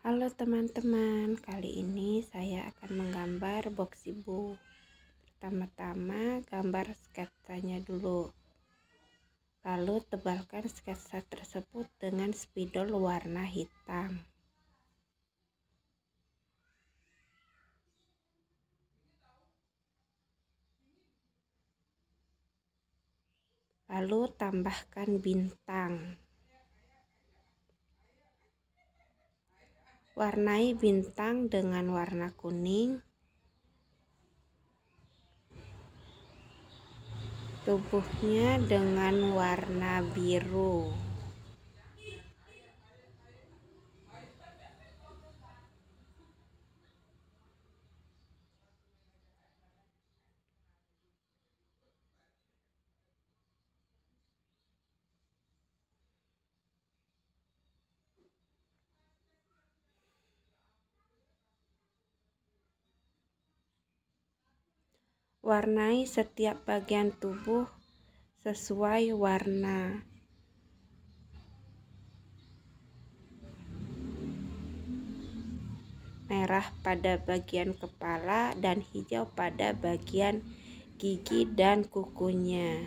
Halo teman-teman, kali ini saya akan menggambar box ibu. Pertama-tama gambar sketsanya dulu. Lalu tebalkan sketsa tersebut dengan spidol warna hitam. Lalu tambahkan bintang. warnai bintang dengan warna kuning tubuhnya dengan warna biru warnai setiap bagian tubuh sesuai warna. Merah pada bagian kepala dan hijau pada bagian gigi dan kukunya.